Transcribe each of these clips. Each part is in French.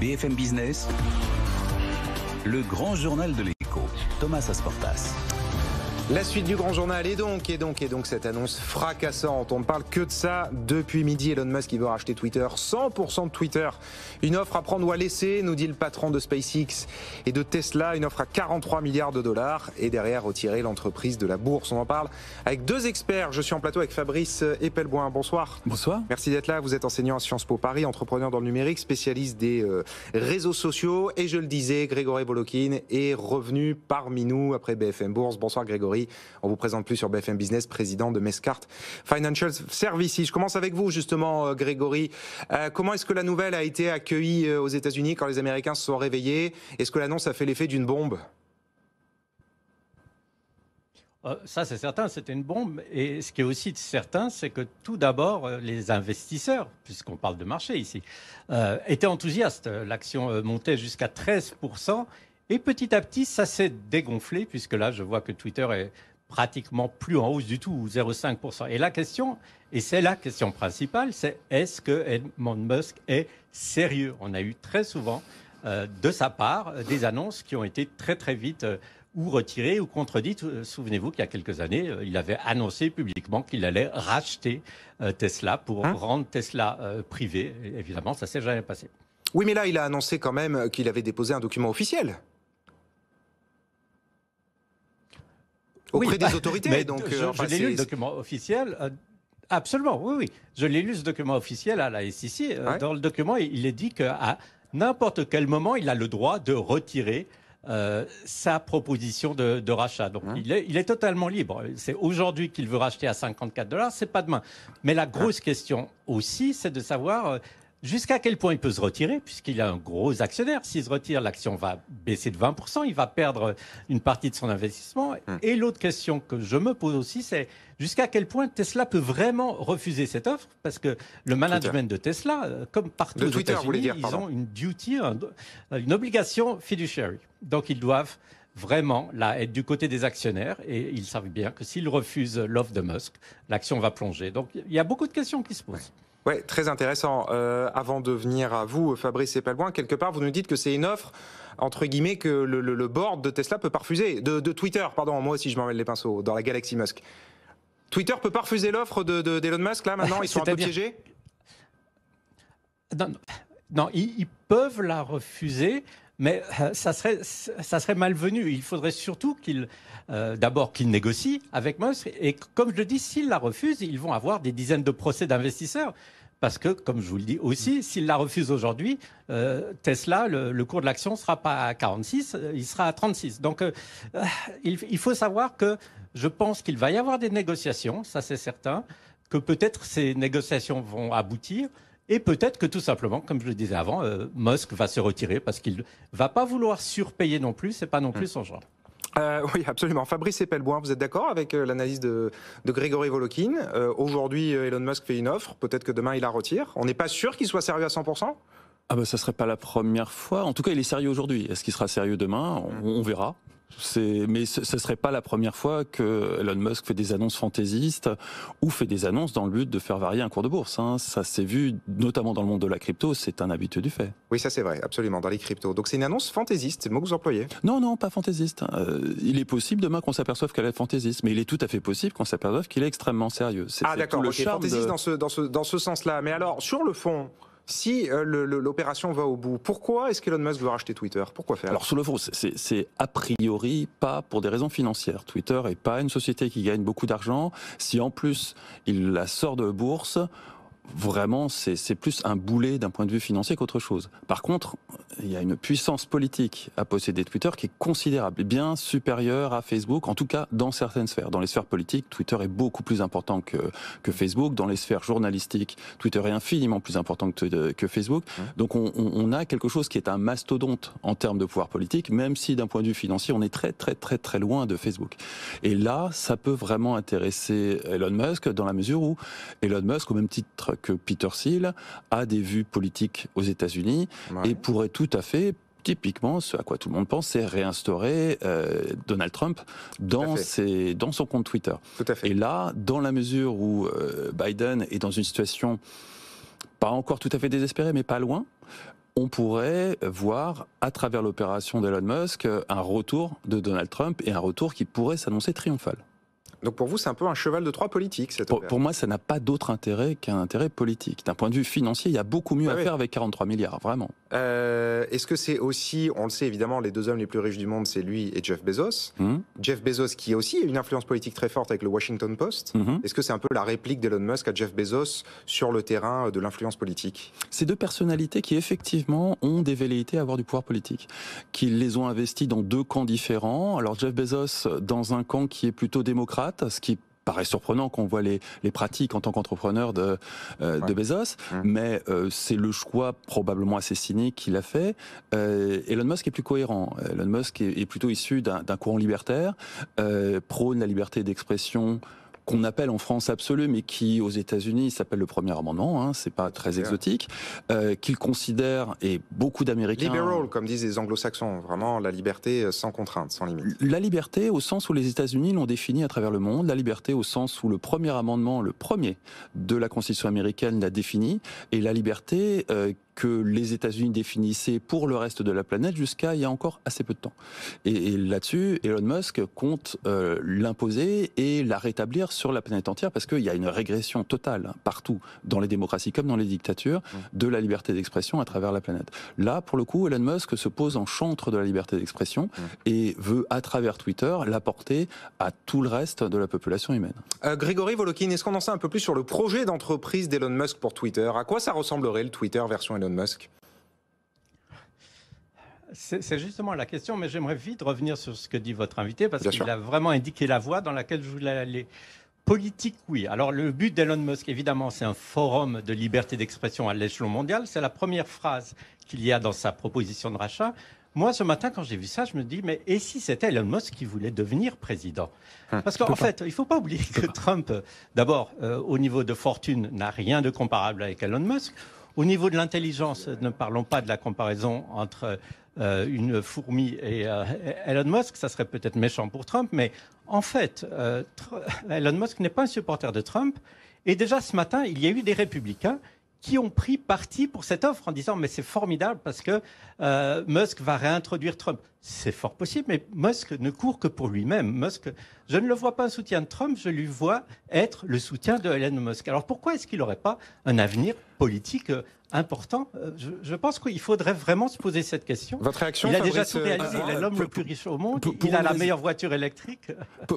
BFM Business, le grand journal de l'écho, Thomas Asportas. La suite du grand journal est donc, et donc, et donc cette annonce fracassante. On ne parle que de ça depuis midi. Elon Musk qui veut racheter Twitter, 100% de Twitter. Une offre à prendre ou à laisser, nous dit le patron de SpaceX et de Tesla. Une offre à 43 milliards de dollars et derrière retirer l'entreprise de la bourse. On en parle avec deux experts. Je suis en plateau avec Fabrice Epelboin. Bonsoir. Bonsoir. Merci d'être là. Vous êtes enseignant à Sciences Po Paris, entrepreneur dans le numérique, spécialiste des euh, réseaux sociaux. Et je le disais, Grégory Bolokin est revenu parmi nous après BFM Bourse. Bonsoir Grégory. On vous présente plus sur BFM Business, président de Mescart Financial Services. Je commence avec vous justement, euh, Grégory. Euh, comment est-ce que la nouvelle a été accueillie euh, aux États-Unis quand les Américains se sont réveillés Est-ce que l'annonce a fait l'effet d'une bombe ça, c'est certain, c'était une bombe. Et ce qui est aussi certain, c'est que tout d'abord, les investisseurs, puisqu'on parle de marché ici, étaient enthousiastes. L'action montait jusqu'à 13%. Et petit à petit, ça s'est dégonflé, puisque là, je vois que Twitter est pratiquement plus en hausse du tout, 0,5%. Et la question, et c'est la question principale, c'est est-ce que Elon Musk est sérieux On a eu très souvent, euh, de sa part, euh, des annonces qui ont été très très vite euh, ou retirées ou contredites. Souvenez-vous qu'il y a quelques années, il avait annoncé publiquement qu'il allait racheter Tesla pour hein rendre Tesla privé. évidemment, ça ne s'est jamais passé. Oui, mais là, il a annoncé quand même qu'il avait déposé un document officiel. auprès des autorités. donc, euh, je, l'ai lu le document officiel. Euh, absolument, oui, oui. Je l'ai lu ce document officiel à la SIC. Euh, dans le document, il est dit qu'à n'importe quel moment, il a le droit de retirer sa proposition de, rachat. Donc il, est, il, est, totalement libre. C'est aujourd'hui qu'il veut racheter à 54 dollars, c'est pas demain. Mais la grosse question aussi, c'est de savoir Jusqu'à quel point il peut se retirer, puisqu'il a un gros actionnaire. S'il se retire, l'action va baisser de 20%, il va perdre une partie de son investissement. Hum. Et l'autre question que je me pose aussi, c'est jusqu'à quel point Tesla peut vraiment refuser cette offre, parce que le management de Tesla, euh, comme partout aux unis ils ont une duty, une obligation fiduciary. Donc ils doivent vraiment être du côté des actionnaires et ils savent bien que s'ils refusent l'offre de Musk, l'action va plonger. Donc il y a beaucoup de questions qui se posent. Oui, très intéressant. Euh, avant de venir à vous, Fabrice Epalboin, quelque part, vous nous dites que c'est une offre, entre guillemets, que le, board de Tesla peut pas refuser. De, Twitter, pardon, moi aussi je mêle les pinceaux, dans la galaxie Musk. Twitter peut pas refuser l'offre d'Elon Musk, là, maintenant Ils sont un peu piégés Non, ils, peuvent la refuser, mais euh, ça serait, malvenu. Il faudrait surtout qu'il, euh, d'abord, qu'il négocie avec Musk. Et comme je le dis, s'il la refuse, ils vont avoir des dizaines de procès d'investisseurs. Parce que, comme je vous le dis aussi, s'il la refuse aujourd'hui, euh, Tesla, le, cours de l'action ne sera pas à 46, il sera à 36. Donc, il, faut savoir que je pense qu'il va y avoir des négociations, ça c'est certain, que peut-être ces négociations vont aboutir. Et peut-être que tout simplement, comme je le disais avant, euh, Musk va se retirer parce qu'il va pas vouloir surpayer non plus, c'est pas non plus mm. son genre. Euh, oui, absolument. Fabrice Epelboin, vous êtes d'accord avec euh, l'analyse de, Grégory Volokin Aujourd'hui, Elon Musk fait une offre, peut-être que demain il la retire. On n'est pas sûr qu'il soit sérieux à 100% ah bah ça serait pas la première fois. En tout cas, il est sérieux aujourd'hui. Est-ce qu'il sera sérieux demain on, mm. verra mais ce, ne serait pas la première fois que Elon Musk fait des annonces fantaisistes ou fait des annonces dans le but de faire varier un cours de bourse. Hein. Ça s'est vu notamment dans le monde de la crypto, c'est un habitué du fait. Oui, ça c'est vrai, absolument, dans les cryptos. Donc c'est une annonce fantaisiste, c'est le mot que vous employez Non, non, pas fantaisiste. Hein. Euh, il est possible demain qu'on s'aperçoive qu'elle est fantaisiste, mais il est tout à fait possible qu'on s'aperçoive qu'il est extrêmement sérieux. C'est, ah d'accord, fantaisiste dans ce, dans ce, dans ce sens-là. Mais alors, sur le fond, si euh, l'opération va au bout. Pourquoi est-ce qu'Elon Musk veut racheter Twitter Pourquoi faire Alors sous le fond, c'est a priori pas pour des raisons financières. Twitter n'est pas une société qui gagne beaucoup d'argent. Si en plus il la sort de bourse, vraiment, c'est plus un boulet d'un point de vue financier qu'autre chose. Par contre, il y a une puissance politique à posséder Twitter qui est considérable, bien supérieure à Facebook, en tout cas dans certaines sphères. Dans les sphères politiques, Twitter est beaucoup plus important que, que Facebook. Dans les sphères journalistiques, Twitter est infiniment plus important que, Facebook. Donc on, a quelque chose qui est un mastodonte en termes de pouvoir politique, même si d'un point de vue financier, on est très très très très loin de Facebook. Et là, ça peut vraiment intéresser Elon Musk dans la mesure où Elon Musk, au même titre que Peter Thiel, a des vues politiques aux États-Unis et pourrait tout tout à fait typiquement ce à quoi tout le monde pense, c'est réinstaurer euh, Donald Trump dans, ses, dans son compte Twitter. Et là, dans la mesure où euh, Biden est dans une situation pas encore tout à fait désespérée, mais pas loin, on pourrait voir à travers l'opération d'Elon Musk un retour de Donald Trump et un retour qui pourrait s'annoncer triomphal. Donc pour vous, c'est un peu un cheval de trois politique, cette pour, pour moi, ça n'a pas d'autre intérêt qu'un intérêt politique. D'un point de vue financier, il y a beaucoup mieux à faire avec 43 milliards, vraiment. Euh, est-ce que c'est aussi, on le sait évidemment, les deux hommes les plus riches du monde, c'est lui et Jeff Bezos. Hmm. Jeff Bezos qui a aussi une influence politique très forte avec le Washington Post. Hmm. Est-ce que c'est un peu la réplique d'Elon Musk à Jeff Bezos sur le terrain euh, de l'influence politique Ces deux personnalités qui effectivement ont des velléités à avoir du pouvoir politique, qui les ont investis dans deux camps différents. Alors Jeff Bezos dans un camp qui est plutôt démocrate ce qui paraît surprenant qu'on voit les, pratiques en tant qu'entrepreneur de, euh, de Bezos, mmh. mais euh, c'est le choix probablement assez cynique qu'il a fait. Euh, Elon Musk est plus cohérent. Elon Musk est, est plutôt issu d'un courant libertaire, prône la liberté d'expression qu'on appelle en France absolue, mais qui aux États-Unis s'appelle le Premier Amendement. Hein, c'est pas très exotique. Euh, qu'ils considèrent et beaucoup d'Américains. Liberal, comme disent les Anglo-Saxons, vraiment la liberté euh, sans contrainte, sans limite. La liberté au sens où les États-Unis l'ont définie à travers le monde, la liberté au sens où le Premier Amendement, le premier de la Constitution américaine, l'a définie, et la liberté euh, que les États-Unis définissaient pour le reste de la planète jusqu'à il y a encore assez peu de temps. Et, là-dessus, Elon Musk compte euh, l'imposer et la rétablir sur la planète entière parce qu'il y a une régression totale hein, partout, dans les démocraties comme dans les dictatures, de la liberté d'expression à travers la planète. Là, pour le coup, Elon Musk se pose en chantre de la liberté d'expression et veut, à travers Twitter, l'apporter à tout le reste de la population humaine. Euh, Grégory Volokin, est-ce qu'on en sait un peu plus sur le projet d'entreprise d'Elon Musk pour Twitter À quoi ça ressemblerait le Twitter version Elon Musk c'est justement la question, mais j'aimerais vite revenir sur ce que dit votre invité, parce qu'il a vraiment indiqué la voie dans laquelle je voulais aller. Politique, oui. Alors le but d'Elon Musk, évidemment, c'est un forum de liberté d'expression à l'échelon mondial. C'est la première phrase qu'il y a dans sa proposition de rachat. Moi, ce matin, quand j'ai vu ça, je me dis, mais et si c'était Elon Musk qui voulait devenir président ah, Parce qu'en fait, il ne faut pas oublier que Trump, euh, d'abord, euh, au niveau de fortune, n'a rien de comparable avec Elon Musk. Au niveau de l'intelligence, ne parlons pas de la comparaison entre euh, une fourmi et euh, Elon Musk, ça serait peut-être méchant pour Trump, mais en fait, euh, Elon Musk n'est pas un supporter de Trump. Et déjà ce matin, il y a eu des républicains qui ont pris parti pour cette offre en disant mais c'est formidable parce que Musk va réintroduire Trump. C'est fort possible, mais Musk ne court que pour lui-même. Musk, je ne le vois pas un soutien de Trump, je lui vois être le soutien de Elon Musk. Alors pourquoi est-ce qu'il n'aurait pas un avenir politique euh, important. Euh, je, pense qu'il faudrait vraiment se poser cette question. Votre réaction Il a déjà tout euh, réalisé. il est ah, l'homme le plus riche au monde. il a la meilleure voiture électrique.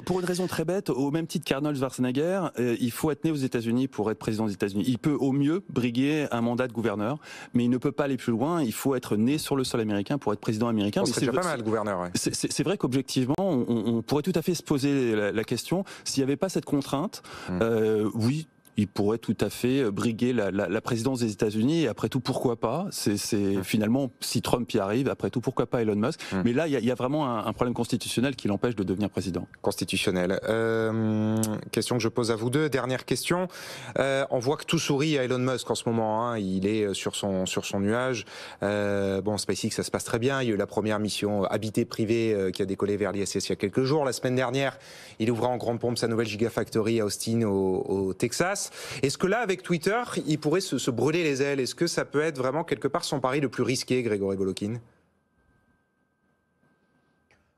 Pour, une raison très bête, au même titre qu'Arnold Schwarzenegger, il faut être né aux États-Unis pour être président des États-Unis. Il peut au mieux briguer un mandat de gouverneur, mais il ne peut pas aller plus loin. Il faut être né sur le sol américain pour être président américain. C'est pas mal, gouverneur. C'est vrai qu'objectivement, on, pourrait tout à fait se poser la, question s'il n'y avait pas cette contrainte. Hmm. oui, il pourrait tout à fait euh, briguer la, présidence des États-Unis. Et après tout, pourquoi pas C'est mmh. finalement, si Trump y arrive, après tout, pourquoi pas Elon Musk mmh. Mais là, il y, a vraiment un, problème constitutionnel qui l'empêche de devenir président. Constitutionnel. Euh, question que je pose à vous deux. Dernière question. Euh, on voit que tout sourit à Elon Musk en ce moment. Hein. Il est sur son, sur son nuage. Euh, bon, SpaceX, ça se passe très bien. Il y a eu la première mission habitée privée qui a décollé vers l'ISS il y a quelques jours. La semaine dernière, il ouvre en grande pompe sa nouvelle Gigafactory à Austin, au Texas. Est-ce que là, avec Twitter, il pourrait se, brûler les ailes Est-ce que ça peut être vraiment quelque part son pari le plus risqué, Grégory Golokin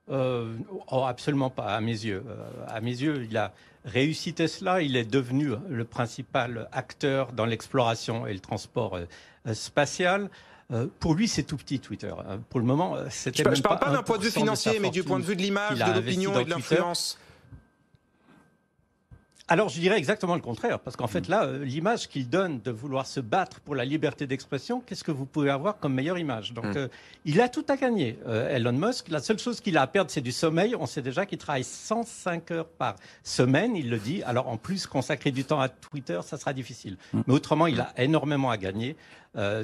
euh, oh, absolument pas, à mes yeux. Euh, à mes yeux, il a réussi Tesla, il est devenu le principal acteur dans l'exploration et le transport euh, spatial. pour lui, c'est tout petit Twitter. Pour le moment, c'était. Je, ne parle pas, d'un point de vue financier, mais du point de vue de l'image, de l'opinion de l'influence. Alors je dirais exactement le contraire, parce qu'en mm. fait là, euh, l'image qu'il donne de vouloir se battre pour la liberté d'expression, qu'est-ce que vous pouvez avoir comme meilleure image Donc mm. euh, il a tout à gagner, euh, Elon Musk. La seule chose qu'il a à perdre, c'est du sommeil. On sait déjà qu'il travaille 105 heures par semaine, il le dit. Alors en plus, consacrer du temps à Twitter, ça sera difficile. Mm. Mais autrement, il a énormément à gagner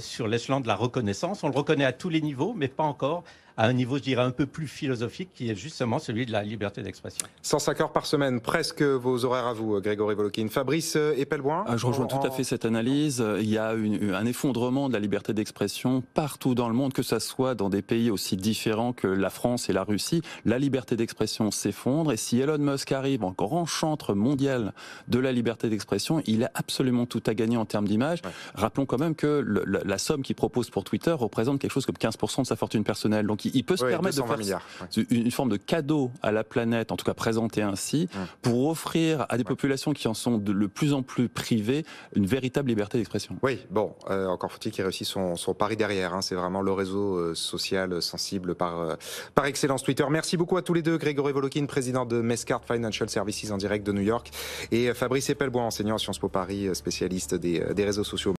sur l'échelon de la reconnaissance. On le reconnaît à tous les niveaux, mais pas encore à un niveau, je dirais, un peu plus philosophique, qui est justement celui de la liberté d'expression. 105 heures par semaine, presque vos horaires à vous, euh, Grégory Volokin. Fabrice euh, Epelboin ah, Je rejoins tout à fait cette analyse. Il y a un effondrement de la liberté d'expression partout dans le monde, que ce soit dans des pays aussi différents que la France et la Russie. La liberté d'expression s'effondre, et si Elon Musk arrive en grand chantre mondial de la liberté d'expression, il a absolument tout à gagner en termes d'image. Rappelons quand même que la, somme qu'il propose pour Twitter représente quelque chose comme 15% de sa fortune personnelle. Donc il peut se permettre de faire une forme de cadeau à la planète, en tout cas présenté ainsi, pour offrir à des populations qui en sont de, plus en plus privées une véritable liberté d'expression. Oui, bon, euh, encore faut-il qu'il réussisse son, son pari derrière. Hein, c'est vraiment le réseau euh, social sensible par, euh, par excellence Twitter. Merci beaucoup à tous les deux, Grégory Volokin, président de Mescart Financial Services en direct de New York, et Fabrice Epelbois, enseignant Sciences Po Paris, spécialiste des, des réseaux sociaux.